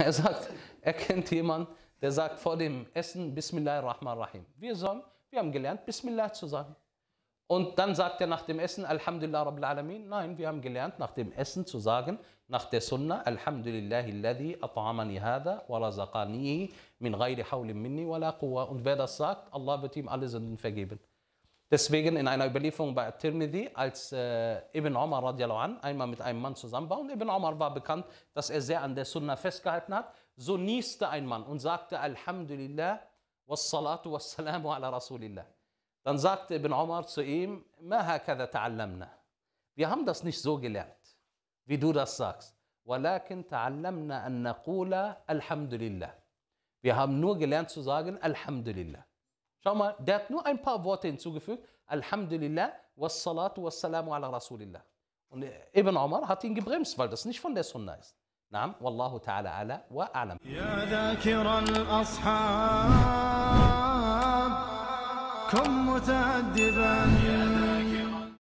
Er sagt, er kennt jemanden, der sagt vor dem Essen Bismillahirrahmanirrahim. Wir sollen, wir haben gelernt, Bismillah zu sagen. Und dann sagt er nach dem Essen Alhamdulillah Rabbil Alameen. Nein, wir haben gelernt, nach dem Essen zu sagen, nach der Sunnah Alhamdulillahilladhi at'amani hada wa razaqanihi min ghairi hawlin minni wa la quwa. Und wer das sagt, Allah wird ihm alle Sünden vergeben. Deswegen in einer Überlieferung bei Tirmidhi, als äh, Ibn Omar an einmal mit einem Mann zusammen war, und Ibn Omar war bekannt, dass er sehr an der Sunna festgehalten hat, so nieste ein Mann und sagte Alhamdulillah, wassalatu wassalamu ala Rasulillah. Dann sagte Ibn Omar zu ihm, ma hakada ta'allamna. Wir haben das nicht so gelernt, wie du das sagst. ولكن تعلمنا أن نقول الحمد Wir haben nur gelernt zu sagen Alhamdulillah. Schau mal, der hat nur ein paar Worte hinzugefügt. Alhamdulillah, wassalatu wassalamu ala Rasulillah. Und Ibn Omar hat ihn gebremst, weil das nicht von der Sunna ist. wallahu ta'ala نعم والله تعالى على وأعلم al-ashab, kum mutaddiban, متأدبا